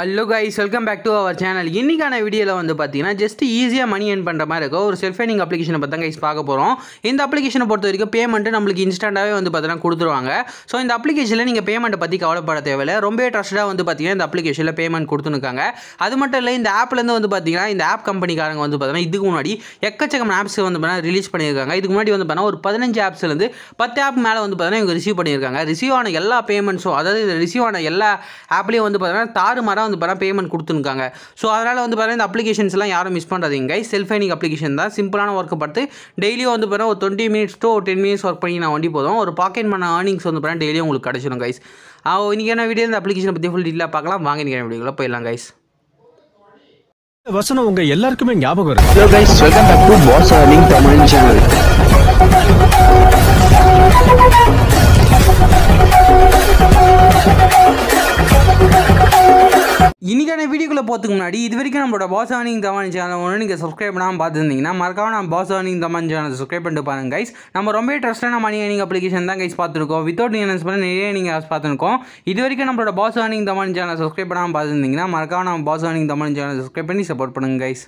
allow guys welcome back to our channel இன்றைக்கான வீடியோவில் வந்து பார்த்தீங்கன்னா ஜஸ்ட் ஈஸியாக மணி ஏர்ன் பண்ணுற மாதிரி இருக்கும் ஒரு செல்ஃப் ஏர்னிங் அப்ளிகேஷனை பற்றி கைஸ் பார்க்க போகிறோம் இந்த அப்ளிகேஷனை பொறுத்த வரைக்கும் பேமெண்ட்டு நம்மளுக்கு இன்ஸ்டண்ட்டாகவே வந்து பார்த்தீங்கன்னா கொடுத்துருவாங்க ஸோ இந்த அப்ளிகேஷனில் நீங்கள் பேமெண்ட்டை பற்றி கவலைப்பட தேவையில்லை ரொம்பவே ட்ரஸ்டாக வந்து பார்த்தீங்கன்னா இந்த அப்ளிகேஷனில் பேமெண்ட் கொடுத்துருக்காங்க அது மட்டும் இல்லை இந்த ஆப்லேருந்து வந்து பார்த்தீங்கன்னா இந்த ஆப் கம்பெனிக்காரங்க வந்து பார்த்தீங்கன்னா இதுக்கு முன்னாடி எக்கச்சக்கமான ஆப்ஸ் வந்து பார்த்தீங்கன்னா ரிலீஸ் பண்ணியிருக்காங்க இதுக்கு முன்னாடி வந்து பார்த்தீங்கன்னா ஒரு பதினஞ்சு ஆப்ஸ்லேருந்து பத்து ஆப் மேலே வந்து பார்த்தீங்கன்னா இவங்க ரிசீவ் பண்ணியிருக்காங்க ரிசீவ் ஆன எல்லா பேமெண்ட்ஸும் அதாவது ரிசீவ் ஆன எல்லா ஆப்லேயும் வந்து பார்த்தீங்கன்னா தாறுமாறு கஸ்டமராக வந்து பார்த்தா பேமெண்ட் கொடுத்துருக்காங்க ஸோ அதனால் வந்து பார்த்தா இந்த அப்ளிகேஷன்ஸ்லாம் யாரும் மிஸ் பண்ணுறதுங்க கைஸ் செல்ஃப் ஐனிங் அப்ளிகேஷன் தான் சிம்பிளான ஒர்க்கை பார்த்து டெய்லியும் வந்து பார்த்தா ஒரு டுவெண்ட்டி மினிட்ஸ் டூ ஒரு டென் மினிட்ஸ் ஒர்க் பண்ணி நான் வண்டி போதும் ஒரு பாக்கெட் பண்ண ஏர்னிங்ஸ் வந்து பார்த்தா டெய்லியும் உங்களுக்கு கிடச்சிடும் கைஸ் இன்றைக்கான வீடியோ இந்த அப்ளிகேஷனை பற்றி ஃபுல் டீட்டெயிலாக பார்க்கலாம் வாங்க இன்றைக்கான வீடியோவில் போயிடலாம் கைஸ் வசனம் உங்க எல்லாருக்குமே ஞாபகம் இருக்கு கைஸ் தமிழ் சேனல் இன்னைக்கான வீடியோக்குள்ளே போகிறதுக்கு முன்னாடி இது வரைக்கும் நம்மளோட பாஸ் ஆனிங் தவான் சேனல் ஒன்று நீங்கள் சப்ஸ்கிரைப் பண்ணாமல் பார்த்துருந்தீங்கன்னா மறக்காம நான் பாஸ் ஆனிங் தவான் சேனல் சப்ஸ்கிரைப் பண்ணிட்டு பாருங்க கைஸ் நம்ம ரொம்ப ட்ரஸ்டான மணி ஏர்னிங் அப்ளிகேஷன் தான் கைஸ் பார்த்துருக்கோம் வித்தவுட் இன்வெஸ்ட் பண்ண நிறைய நீங்கள் பார்த்துருக்கோம் இது வரைக்கும் நம்மளோட பாஸ் ஆனிங் தவான் சேனல் சப்ஸ்கிரைப் பண்ணாமல் பார்த்துருந்தீங்கன்னா மறக்காம நம்ம பாஸ் ஆனிங் தவான் சேனல் சப்ஸ்கிரைப் பண்ணி சப்போர்ட் பண்ணுங்க கைஸ்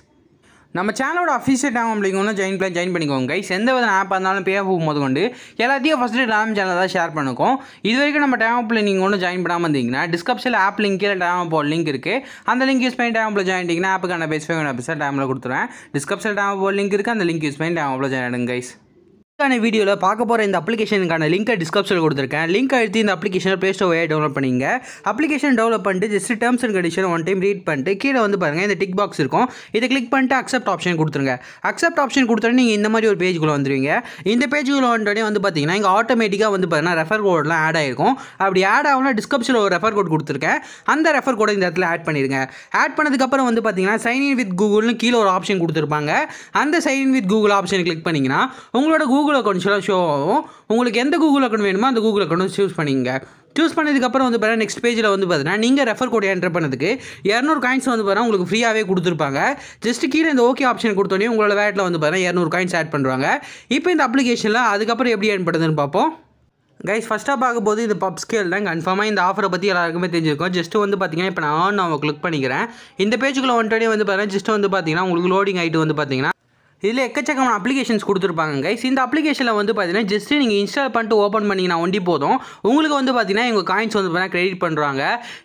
நம்ம சேனலோட அஃபீஷியல் டேம் அப்படிங்கன்னு ஜாயின் பிளான் ஜாயின் பண்ணிக்கோங்க கைஸ் எந்த வித ஆப் இருந்தாலும் பே ஆஃப் போது கொண்டு எல்லாத்தையும் ஃபஸ்ட்டு டேம் சேனல் தான் ஷேர் பண்ணிக்கோம் இது வரைக்கும் நம்ம டேம் அப்பில் நீங்கள் ஒன்றும் ஜாயின் பண்ணாமல் இருந்தீங்கன்னா டிஸ்கிரிப்ஷனில் ஆப் லிங்க் கீழே டேம் அப்போ லிங்க் இருக்குது அந்த லிங்க் யூஸ் பண்ணி டேம் அப்பில் ஜாயின் ஆப்புக்கான பேசுவேன் பேச டேமில் கொடுத்துருவேன் டிஸ்கிரிப்ஷன் டேம் அப்போ லிங்க் இருக்குது அந்த லிங்க் யூஸ் பண்ணி டேம் அப்பில் ஜாயின் ஆகிடுங்க கைஸ் இதுக்கான வீடியோவில் பார்க்க போகிற இந்த அப்ளிகேஷனுக்கான லிங்க்கை டிஸ்கிரிப்ஷனில் கொடுத்துருக்கேன் லிங்க் எடுத்து இந்த அப்ளிகேஷனை ப்ளே ஸ்டோரை டவுன்லோட் பண்ணிங்க அப்ளிகேஷன் டவுன்லோட் பண்ணிட்டு just terms and condition one time read பண்ணிட்டு கீழே வந்து பாருங்கள் இந்த டிக் பாக்ஸ் இருக்கும் இதை கிளிக் பண்ணிட்டு அக்செப்ட் ஆப்ஷன் கொடுத்துருங்க அக்செப்ட் ஆப்ஷன் கொடுத்தோன்னே நீங்கள் இந்த மாதிரி ஒரு பேஜ்குள்ளே வந்துடுவீங்க இந்த பேஜ்குள்ளே வந்துட்டோடனே வந்து பார்த்தீங்கன்னா இங்கே ஆட்டோமேட்டிக்காக வந்து பார்த்தீங்கன்னா ரெஃபர் கோடெலாம் ஆட் ஆகிருக்கும் அப்படி ஆட் ஆகலாம் டிஸ்கிரிப்ஷனில் ஒரு ரெஃபர் கோட் கொடுத்துருக்கேன் அந்த ரெஃபர் கோடை இந்த இடத்துல ஆட் பண்ணிடுங்க ஆட் பண்ணதுக்கப்புறம் வந்து பார்த்தீங்கன்னா சைன் இன் வித் கூகுள்னு கீழே ஒரு ஆப்ஷன் கொடுத்துருப்பாங்க அந்த sign in with Google option click பண்ணிங்கன்னா உங்களோட கூகுள் கூகுள் அக்கௌண்ட்ஸ்லாம் ஷோ ஆகும் உங்களுக்கு எந்த கூகுள் அக்கௌண்ட் வேணுமோ அந்த கூகுள் அக்கௌண்ட் சூஸ் பண்ணிங்க சூஸ் பண்ணதுக்கப்புறம் வந்து பார்த்தீங்கன்னா நெக்ஸ்ட் பேஜில் வந்து பார்த்தீங்கன்னா நீங்கள் ரெஃபர் கோடு என்டர் பண்ணதுக்கு இரநூறு காயின்ஸ் வந்து பார்த்தீங்கன்னா உங்களுக்கு ஃப்ரீயாகவே கொடுத்துருப்பாங்க ஜஸ்ட் கீழே இந்த ஓகே ஆப்ஷன் கொடுத்தோடனே உங்களோட வேட்டில் வந்து பார்த்தீங்கன்னா இரநூறு காயின்ஸ் ஆட் பண்ணுறாங்க இப்போ இந்த அப்ளிகேஷனில் அதுக்கப்புறம் எப்படி ஏன் பண்ணுதுன்னு பார்ப்போம் கைஸ் ஃபஸ்ட்டாக பார்க்கும்போது இது பப் ஸ்கேல் தான் கன்ஃபார்மாக இந்த ஆஃபரை பற்றி எல்லாருக்குமே தெரிஞ்சிருக்கும் ஜஸ்ட்டு வந்து பார்த்தீங்கன்னா இப்போ நான் ஆன் நான் கிளிக் பண்ணிக்கிறேன் இந்த பேஜுக்குள்ளே ஒன்றாடியே வந்து பார்த்தீங்கன்னா ஜஸ்ட்டு வந்து பார்த்தீங்கன்னா உங்களுக்கு லோடிங் ஆகிட்டு வந்து பார்த்தீங்கன்னா இதில் எக்கச்சக்கமான அப்ளிகேஷன்ஸ் கொடுத்துருப்பாங்க கைஸ் இந்த அப்ளிகேஷனில் வந்து பார்த்தீங்கன்னா ஜஸ்ட்டு நீங்கள் இன்ஸ்டால் பண்ணிட்டு ஓப்பன் பண்ணிங்கன்னா ஒண்டி போதும் உங்களுக்கு வந்து பார்த்தீங்கன்னா எங்கள் காயின்ஸ் வந்து பார்த்தீங்கன்னா கிரெடிட் பண்ணுறாங்க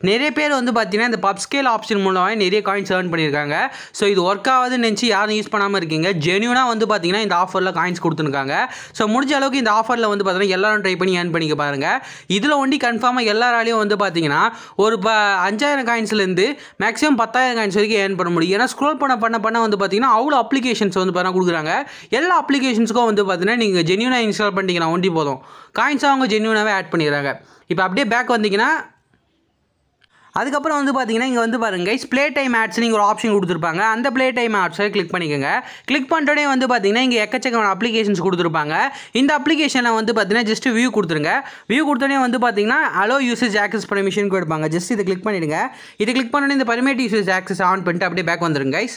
நிறைய பேர் வந்து பார்த்தீங்கன்னா இந்த பப் ஸ்கேல் ஆப்ஷன் மூலமாக நிறைய காயின்ஸ் ஏர்ன் பண்ணியிருக்காங்க ஸோ இது ஒர்க் ஆகுதுன்னு நினச்சி யாரும் யூஸ் பண்ணாமல் இருக்கீங்க ஜென்யூனாக வந்து பார்த்தீங்கன்னா இந்த ஆஃபரில் காயின்ஸ் கொடுத்துருக்காங்க ஸோ முடிஞ்ச அளவுக்கு இந்த ஆஃபரில் வந்து பார்த்தீங்கன்னா எல்லாரும் ட்ரை பண்ணி ஏர்ன் பண்ணிக்க பாருங்கள் இதில் ஒண்டி கன்ஃபார்மாக எல்லாராலையும் வந்து பார்த்தீங்கன்னா ஒரு ப அஞ்சாயிரம் காயின்ஸ்லேருந்து மேக்ஸிமம் பத்தாயிரம் காயின்ஸ் வரைக்கும் ஏர்ன் பண்ண முடியும் ஏன்னா ஸ்க்ரோல் பண்ண பண்ண பண்ண வந்து பார்த்தீங்கன்னா அவ்வளோ அப்ளிகேஷன்ஸ் வந்து தான் கொடுக்குறாங்க எல்லா அப்ளிகேஷன்ஸுக்கும் வந்து பார்த்தீங்கன்னா நீங்கள் ஜென்யூனாக இன்ஸ்டால் பண்ணிட்டீங்கன்னா ஒண்டி போதும் காயின்ஸாக அவங்க ஜென்யூனாகவே ஆட் பண்ணிடுறாங்க இப்போ அப்படியே பேக் வந்தீங்கன்னா அதுக்கப்புறம் வந்து பார்த்தீங்கன்னா இங்கே வந்து பாருங்க கைஸ் ப்ளே டைம் ஆட்ஸ் நீங்கள் ஒரு ஆப்ஷன் கொடுத்துருப்பாங்க அந்த ப்ளே டைம் ஆட்ஸை கிளிக் பண்ணிக்கோங்க கிளிக் பண்ணுறோடனே வந்து பார்த்தீங்கன்னா இங்கே எக்கச்சக்கமான அப்ளிகேஷன்ஸ் கொடுத்துருப்பாங்க இந்த அப்ளிகேஷனை வந்து பார்த்தீங்கன்னா ஜஸ்ட்டு வியூ கொடுத்துருங்க வியூ கொடுத்தோடனே வந்து பார்த்தீங்கன்னா அலோ யூசேஜ் ஆக்சஸ் பர்மிஷன் கொடுப்பாங்க ஜஸ்ட் இதை கிளிக் பண்ணிவிடுங்க இதை கிளிக் பண்ணோடனே இந்த பர்மேட் யூசேஜ் ஆக்சஸ் ஆன் பண்ணிட்டு அப்படியே பேக் வந்துருங்க கைஸ்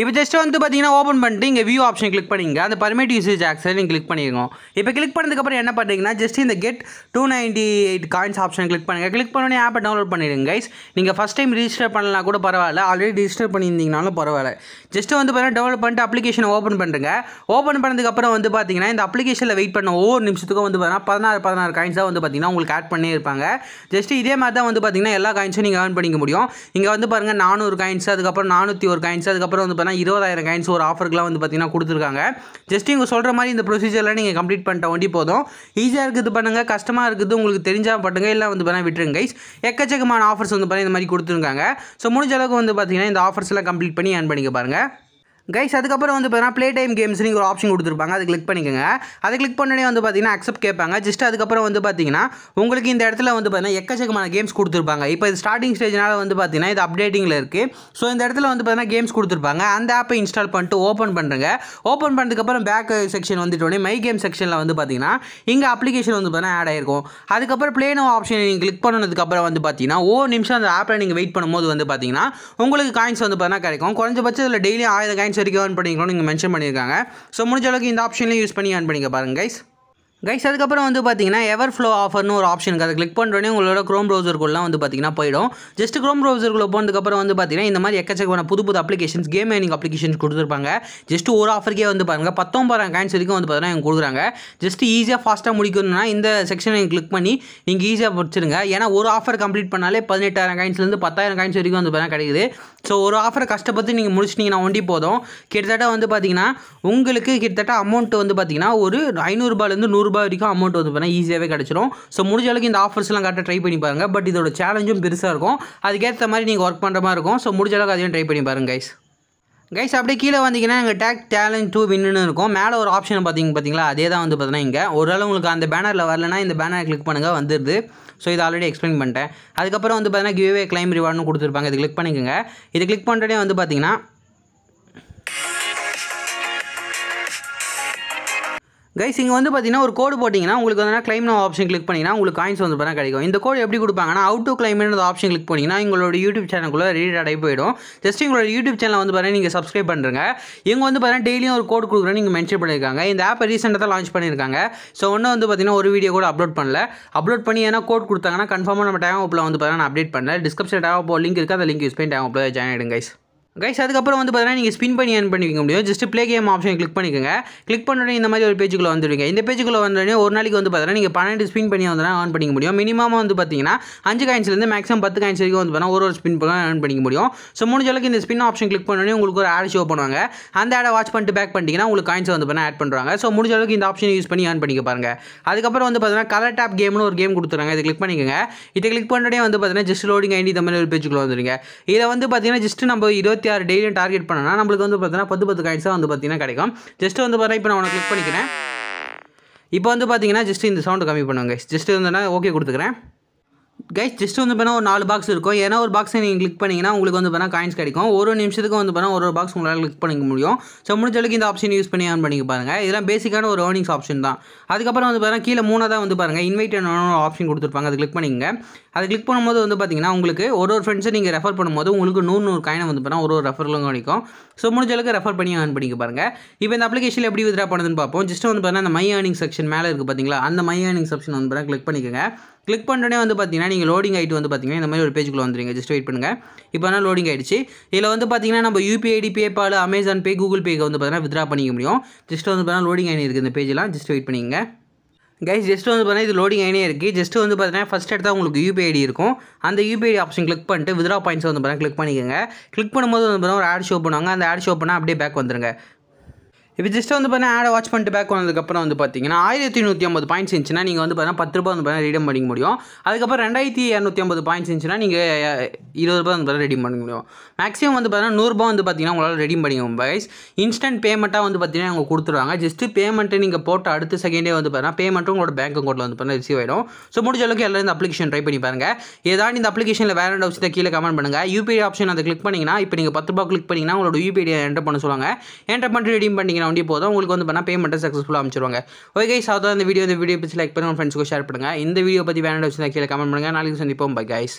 இப்போ ஜஸ்ட் வந்து பார்த்தீங்கன்னா ஓப்பன் பண்ணிட்டு இங்கே வியூ ஆப்ஷன் கிளிக் பண்ணிங்க அந்த பர்மிட் யூசேஜ் ஆக்சன் நீங்கள் கிளிக் பண்ணிருக்கோம் இப்போ கிளிக் பண்ணதுக்கப்புறம் என்ன பண்ணுறீங்கன்னா ஜஸ்ட் இந்த get two ninety eight coins option click பண்ணுங்கள் கிளிக் பண்ணோடனே ஆப்பை டவுன்லோட் பண்ணிடுங்க கைஸ் நீங்கள் ஃபஸ்ட் டைம் ரிஜிஸ்டர் பண்ணலாம் கூட பரவாயில்ல ஆல்ரெடி ரிஜிஸ்டர் பண்ணியிருந்தீங்கனாலும் பரவாயில்ல ஜஸ்ட் வந்து பார்த்தீங்கன்னா டவுன்லோட் பண்ணிட்டு அப்ளிகேஷன் ஓப்பன் பண்ணுறங்க ஓப்பன் பண்ணதுக்கப்புறம் வந்து பார்த்தீங்கன்னா இந்த அப்ளிகேஷனில் வெயிட் பண்ண ஒவ்வொரு நிமிஷத்துக்கும் வந்து பார்த்தீங்கன்னா பதினாறு பதினாறு காயின்ஸ் தான் வந்து பார்த்தீங்கன்னா உங்களுக்கு ஆட் பண்ணி இருப்பாங்க ஜஸ்ட் இதே மாதிரி தான் வந்து பார்த்தீங்கன்னா எல்லா காயின்ஸும் நீங்கள் ஏர்ன் பண்ணிக்க முடியும் இங்கே வந்து பாருங்கள் நானூறு காயின்ஸ் அதுக்கப்புறம் நானூற்றி ஒரு காயின்ஸ் அதுக்கப்புறம் வந்து பார்த்தீங்கன்னா இருபதாயிரம் காயின்ஸ் ஒரு ஆஃபருக்குலாம் வந்து பார்த்தீங்கன்னா கொடுத்துருக்காங்க ஜஸ்ட் இவங்க சொல்கிற மாதிரி இந்த ப்ரொசீஜரில் நீங்கள் கம்ப்ளீட் பண்ணிட்ட வண்டி போதும் ஈஸியாக இருக்குது பண்ணுங்கள் கஷ்டமாக இருக்குது உங்களுக்கு தெரிஞ்சால் பண்ணுங்கள் இல்லை வந்து பார்த்தீங்கன்னா விட்டுருங்க கைஸ் எக்கச்சக்கமான ஆஃபர்ஸ் வந்து பார்த்தீங்கன்னா இந்த மாதிரி கொடுத்துருக்காங்க ஸோ முடிஞ்ச அளவுக்கு வந்து பார்த்தீங்கன்னா இந்த ஆஃபர்ஸ்லாம் கம்ப்ளீட் பண்ணி ஏன் பண்ணிக்க பாருங்கள் கைஸ் அதுக்கப்புறம் வந்து பார்த்தீங்கன்னா ப்ளே டைம் கேம்ஸ் நீங்கள் ஒரு ஆப்ஷன் கொடுத்துருப்பாங்க அதை கிளிக் பண்ணிக்கோங்க அதை கிளிக் பண்ணனே வந்து பார்த்தீங்கன்னா அக்செப்ட் கேட்பாங்க ஜஸ்ட் அதுக்கப்புறம் வந்து பார்த்தீங்கன்னா உங்களுக்கு இந்த இடத்துல வந்து பார்த்தீங்கன்னா எக்கச்சக்கமான கேம்ஸ் கொடுத்துருப்பாங்க இப்போ இது ஸ்டார்டிங் ஸ்டேஜ்னால வந்து பார்த்தீங்கன்னா இது அப்டேட்டிங்கில் இருக்குது ஸோ இந்த இடத்துல வந்து பார்த்தீங்கன்னா கேம்ஸ் கொடுத்துருப்பாங்க அந்த ஆப்பை இன்ஸ்டால் பண்ணிட்டு ஓப்பன் பண்ணுறங்க ஓப்பன் பண்ணதுக்கப்புறம் பேக் செக்ஷன் வந்துட்டோடனே மை கேம் செக்ஷனில் வந்து பார்த்தீங்கன்னா இங்கே அப்ளிகேஷன் வந்து பார்த்தீங்கன்னா ஆட் ஆயிருக்கும் அதுக்கப்புறம் ப்ளேனோ நோ ஆப்ஷன் நீங்கள் கிளிக் பண்ணதுக்கப்புறம் வந்து பார்த்தீங்கன்னா ஒவ்வொரு நிமிஷம் அந்த ஆப்பில் நீங்கள் வெயிட் பண்ணும்போது வந்து பார்த்தீங்கன்னா உங்களுக்கு காயின்ஸ் வந்து பார்த்தீங்கன்னா கிடைக்கும் குறைஞ்சபட்சம் இதில் டெய்லியும் ஆயிரம் காயின்ஸ் சரிக்கு ஏர்ன் பண்ணிக்கணும்னு நீங்கள் மென்ஷன் பண்ணியிருக்காங்க ஸோ முடிஞ்ச அளவுக்கு இந்த ஆப்ஷன்லேயும் யூஸ் பண்ணி ஏர்ன் பண்ணிக்க பாருங்கள் கைஸ் கைஸ் அதுக்கப்புறம் வந்து பார்த்தீங்கன்னா எவர் ஃப்ளோ ஆஃபர்னு ஒரு ஆப்ஷன் அதை கிளிக் பண்ணுறோன்னே உங்களோட க்ரோம் ப்ரௌசருக்குள்ளலாம் வந்து பார்த்தீங்கன்னா போயிடும் ஜஸ்ட் க்ரோம் ப்ரௌசருக்குள்ளே போனதுக்கப்புறம் வந்து பார்த்தீங்கன்னா இந்த மாதிரி எக்கச்சக்கமான புது புது அப்ளிகேஷன்ஸ் கேம் ஏனிங் அப்ளிகேஷன்ஸ் கொடுத்துருப்பாங்க ஜஸ்ட் ஒரு ஆஃபருக்கே வந்து பாருங்கள் பத்தொம்பதாயிரம் காயின்ஸ் வரைக்கும் வந்து பார்த்தீங்கன்னா இவங்க கொடுக்குறாங்க ஜஸ்ட் ஈஸியாக ஃபாஸ்ட்டாக முடிக்கணும்னா இந்த செக்ஷனை கிளிக் பண்ணி நீங்கள் ஈஸியாக முடிச்சிருங்க ஏன்னா ஒரு ஆஃபர் கம்ப்ளீட் பண்ணாலே பதினெட்டாயிரம் காயின்ஸ்லேருந்து பத்தாயிரம் காயின்ஸ் வரைக்கும் வந்து பார்த்தீங்கன்னா கிடைக்குது ஸோ ஒரு ஆஃபர் கஷ்டப்பட்டு நீங்கள் முடிச்சிட்டிங்கன்னா ஒண்டி போதும் கிட்டத்தட்ட வந்து பார்த்தீங்கன்னா உங்களுக்கு கிட்டத்தட்ட அமௌண்ட் வந்து பார்த்தீங்கன்னா ஒரு ஐநூறுரூபாலேருந்து நூறு ரூபாய் வரைக்கும் அமௌண்ட் வந்து பார்த்தீங்கன்னா ஈஸியாகவே கிடச்சிரும் ஸோ முடிஞ்ச அளவுக்கு இந்த ஆஃபர்ஸ்லாம் கரெக்டாக ட்ரை பண்ணி பாருங்கள் பட் இதோட சேலஞ்சும் பெருசாக இருக்கும் அதுக்கேற்ற மாதிரி நீங்கள் ஒர்க் பண்ணுற மாதிரி இருக்கும் ஸோ முடிஞ்ச அளவுக்கு அதையும் ட்ரை பண்ணி பாருங்கள் கைஸ் கைஸ் அப்படியே கீழே வந்தீங்கன்னா எங்கள் டேக் டேலண்ட் டூ வின்னு இருக்கும் மேலே ஒரு ஆப்ஷன் பார்த்தீங்க பார்த்தீங்களா அதே தான் வந்து பார்த்தீங்கன்னா இங்கே ஓரளவு உங்களுக்கு அந்த பேனரில் வரலனா இந்த பேனரை கிளிக் பண்ணுங்கள் வந்துடுது ஸோ இது ஆல்ரெடி எக்ஸ்பிளைன் பண்ணிட்டேன் அதுக்கப்புறம் வந்து பார்த்தீங்கன்னா கிவ்வே கிளைம் ரிவார்டுன்னு கொடுத்துருப்பாங்க இது கிளிக் பண்ணிக்கோங்க இது கிளிக் பண்ணுறதே வந்து பார்த்திங்கன்னா கைஸ் இங்கே வந்து பார்த்தீங்கன்னா ஒரு கோடு போட்டிங்கன்னா உங்களுக்கு வந்து கிளைம் நோ ஆப்ஷன் கிளிக் பண்ணிங்கன்னா உங்களுக்கு காயின்ஸ் வந்து பார்த்தா கிடைக்கும் இந்த கோடு எப்படி கொடுப்பாங்கன்னா அவுட் டு கிளைம்னு ஆப்ஷன் கிளிக் பண்ணிங்கன்னா எங்களோட யூடியூப் சேனலுக்குள்ளே ரீட் ஆகி போயிடும் ஜஸ்ட் எங்களோட யூடியூப் சேனல் வந்து பார்த்தீங்கன்னா நீங்கள் சப்ஸ்கிரைப் பண்ணுறங்க இங்கே வந்து பார்த்தீங்கன்னா டெய்லியும் ஒரு கோட் கொடுக்குறேன்னு நீங்கள் மென்ஷன் பண்ணியிருக்காங்க இந்த ஆப்பை ரீசெண்டாக தான் லான்ச் பண்ணியிருக்காங்க ஸோ ஒன்று வந்து பார்த்தீங்கன்னா ஒரு வீடியோ கூட அப்லோட் பண்ணல அப்லோட் பண்ணி ஏன்னா கோட் கொடுத்தாங்கன்னா கன்ஃபார்மாக நம்ம டேவ் அப்பில் வந்து பார்த்தீங்கன்னா அப்டேட் பண்ணல டிஸ்கிரிப்ஷன் டேவ் அப்போ லிங்க் இருக்குது அந்த லிங்க் யூஸ் பண்ணி டேம் அப்பில் ஜாயின் ஆகிடுங்க கைஸ் கைஸ் அதுக்கப்புறம் வந்து பார்த்தீங்கன்னா நீங்கள் ஸ்பின் பண்ணி ஏன் பண்ணிக்க முடியும் just play game option click பண்ணிக்கோங்க கிளிக் பண்ணுடனே இந்த மாதிரி ஒரு பேஜுக்குள்ளே வந்துடுவீங்க இந்த பேஜுக்குள்ளே வந்தோடனே ஒரு நாளைக்கு வந்து பார்த்தீங்கன்னா நீங்கள் பன்னெண்டு ஸ்பின் பண்ணி வந்தால் ஏர்ன் பண்ணிக்க முடியும் மினிமம் வந்து பார்த்தீங்கன்னா அஞ்சு காயின்ஸ்லேருந்து மேக்ஸிமம் பத்து காயின்ஸ் வரைக்கும் வந்து பார்த்தீங்கன்னா ஒரு ஒரு ஸ்பின் பண்ண ஏர்ன் பண்ணிக்க முடியும் ஸோ முடிஞ்ச அளவுக்கு இந்த ஸ்பின் ஆப்ஷன் கிளிக் பண்ணோடனே உங்களுக்கு ஒரு ஆட் ஷோ பண்ணுவாங்க அந்த ஆடை வாட்ச் பண்ணிட்டு பேக் பண்ணிட்டீங்கன்னா உங்களுக்கு காயின்ஸ் வந்து பார்த்தீங்கன்னா ஆட் பண்ணுறாங்க ஸோ முடிஞ்ச அளவுக்கு இந்த ஆப்ஷன் யூஸ் பண்ணி ஏர்ன் பண்ணிக்க பாருங்க அதுக்கப்புறம் வந்து பார்த்தீங்கன்னா கலர் டாப் கேம்னு ஒரு கேம் கொடுத்துருங்க இதை கிளிக் பண்ணிக்கோங்க இதை கிளிக் பண்ணுறோடனே வந்து பார்த்தீங்கன்னா ஜஸ்ட் லோடிங் ஐடி இந்த மாதிரி ஒரு பேஜுக்குள்ளே வந்துடுங்க இதை வந்து பார்த்தீங்கன்னா ஜஸ்ட் நம்ம இருபத்தி இருபத்தி ஆறு டெய்லியும் டார்கெட் பண்ணனா நம்மளுக்கு வந்து பார்த்தீங்கன்னா பத்து பத்து காயின்ஸாக வந்து பார்த்தீங்கன்னா கிடைக்கும் ஜஸ்ட் வந்து பார்த்தா இப்போ நான் உனக்கு கிளிக் பண்ணிக்கிறேன் இப்போ வந்து பார்த்தீங்கன்னா ஜஸ்ட் இந்த சவுண்டு கம்மி பண்ணுவாங்க ஜஸ்ட் வந்து ஓகே கொடுத்துக்கிறேன் கைஸ் ஜஸ்ட் வந்து பார்த்தீங்கன்னா ஒரு நாலு பாக்ஸ் இருக்கும் ஏன்னா ஒரு பாக்ஸை நீங்கள் கிளிக் பண்ணிங்கன்னா உங்களுக்கு வந்து பார்த்தா காயின்ஸ் கிடைக்கும் ஒரு நிமிஷத்துக்கு வந்து பார்த்தா ஒரு ஒரு பாக்ஸ் உங்களால் கிளிக் பண்ணிக்க முடியும் ஸோ முடிஞ்ச அளவுக்கு இந்த ஆப்ஷன் யூஸ் பண்ணி ஆன் பண்ணிக்க பாருங்கள் இதெல்லாம் பேசிக்கான ஒரு ஏர்னிங்ஸ் ஆப்ஷன் தான் அதுக்கப்புறம் வந்து பார்த்தீங்கன்னா கீழே மூணாக தான் வந்து பாருங்கள் இன்வைட் ஆப்ஷன் கொடுத்துருப்பாங்க அதை கிளிக் பண்ணிங்க அதை கிளிக் பண்ணும்போது வந்து பார்த்தீங்கன்னா உங்களுக்கு ஒரு ஒரு ஃப்ரெண்ட்ஸை நீங்கள் ரெஃபர் பண்ணும்போது உங்களுக்கு நூறு நூறு காயினை வந்து பார்த்தா ஒரு ஒரு ரெஃபரலும் கிடைக்கும் ஸோ முடிஞ்சளவுக்கு ரெஃபர் பண்ணி ஏர்ன் பண்ணிக்க பாருங்கள் இப்போ இந்த அப்ளிகேஷன் எப்படி விதிரா பண்ணுதுன்னு பார்ப்போம் ஜஸ்ட் வந்து பார்த்தீங்கன்னா அந்த மை ஏர்னிங் செக்ஷன் மேலே இருக்குது பார்த்தீங்களா அந்த மை ஏர்னிங் செக்ஷன் வந்து பார்த்தீங்கன்னா கிளிக் பண்ணிக்கோங்க கிளிக் பண்ணுறனே வந்து பார்த்தீங்கன்னா நீங்கள் நீங்கள் லோடிங் ஆகிட்டு வந்து பார்த்தீங்கன்னா இந்த மாதிரி ஒரு பேஜுக்குள்ளே வந்துடுங்க ஜஸ்ட் வெயிட் பண்ணுங்கள் இப்போ ஆனால் லோடிங் ஆகிடுச்சு இதில் வந்து பார்த்திங்கன்னா நம்ம UPI ID PayPal Amazon pay Google பேக்கு வந்து பார்த்தீங்கன்னா வித்ரா பண்ணிக்க முடியும் ஜஸ்ட் வந்து பார்த்தீங்கன்னா லோடிங் ஆகி இருக்குது இந்த பேஜெலாம் ஜஸ்ட் வெயிட் பண்ணிங்க கைஸ் ஜஸ்ட் வந்து பார்த்தீங்கன்னா இது லோடிங் ஆகினே இருக்குது ஜஸ்ட் வந்து பார்த்தீங்கன்னா ஃபஸ்ட் எடுத்தால் உங்களுக்கு யூபிஐடி இருக்கும் அந்த யூபிஐடி ஆப்ஷன் கிளிக் பண்ணிட்டு வித்ரா பாயிண்ட்ஸ் வந்து பார்த்தீங்கன்னா கிளிக் பண்ணிக்கோங்க கிளிக் பண்ணும்போது வந்து பார்த்தீங்கன்னா ஒரு ஆட் ஷோ பண்ணுவாங்க அந்த ஆட் ஷோ பண்ணால் அப்படியே பேக் வந்துருங்க இப்போ ஜஸ்ட் வந்து பார்த்தீங்கன்னா ஆடை வாட்ச் பண்ணிட்டு பேக் வந்ததுக்கப்புறம் வந்து பார்த்தீங்கன்னா ஆயிரத்தி நூற்றி ஐம்பது பாயிண்ட்ஸ் இருந்துச்சுன்னா நீங்கள் வந்து பார்த்தீங்கன்னா பத்து ரூபா வந்து பார்த்தீங்கன்னா ரீடம் பண்ணிக்க முடியும் அதுக்கப்புறம் ரெண்டாயிரத்தி இரநூத்தி ஐம்பது பாயிண்ட்ஸ் இருந்துச்சுன்னா நீங்கள் இருபது ரூபா வந்து ரெடி பண்ண முடியும் மேக்ஸிமம் வந்து பார்த்தீங்கன்னா நூறுரூபா வந்து பார்த்தீங்கன்னா உங்களால் பண்ணி பண்ணிக்க கைஸ் இன்ஸ்டன்ட் பேமெண்ட்டாக வந்து பார்த்தீங்கன்னா அவங்க கொடுத்துருவாங்க ஜஸ்ட்டு பேமெண்ட்டை நீங்கள் போட்ட அடுத்த செகண்டே வந்து பார்த்தீங்கன்னா பேமெண்ட்டும் உங்களோட பேங்க் அக்கௌண்ட்டில் வந்து பார்த்தீங்கன்னா ரிசீவ் ஆகிடும் ஸோ முடிஞ்ச அளவுக்கு எல்லாரும் இந்த அப்ளிகேஷன் ட்ரை பண்ணி பாருங்கள் ஏதாவது இந்த அப்ளிகேஷனில் வேறு விஷயத்தை கீழே கமெண்ட் பண்ணுங்கள் யூபிஐ ஆப்ஷன் அதை கிளிக் பண்ணிங்கன்னா இப்போ நீங்கள் பத்து ரூபா கிளிக் பண்ணிங்கன்னா உங்களோட யூபிஐ என்டர் பண்ண சொல்லுவாங்க என்டர் பண்ணிட்டு ரெடி பண்ணிங்கன்னா வண்டி போதும் உங்களுக்கு வந்து பண்ணால் பேமெண்ட்டை சக்ஸஸ்ஃபுல்லாக அமைச்சிருவாங்க ஓகே கைஸ் இந்த வீடியோ இந்த வீடியோ பற்றி லைக் பண்ணுங்கள் ஃப்ரெண்ட்ஸ்க்கு ஷேர் பண்ணுங்கள் இந்த வீடியோ பற்றி வேறு விஷயத்தை கீழே கமெண்ட் பண்ணுங்கள் நாளைக்கு சந்திப்போம் பை கைஸ்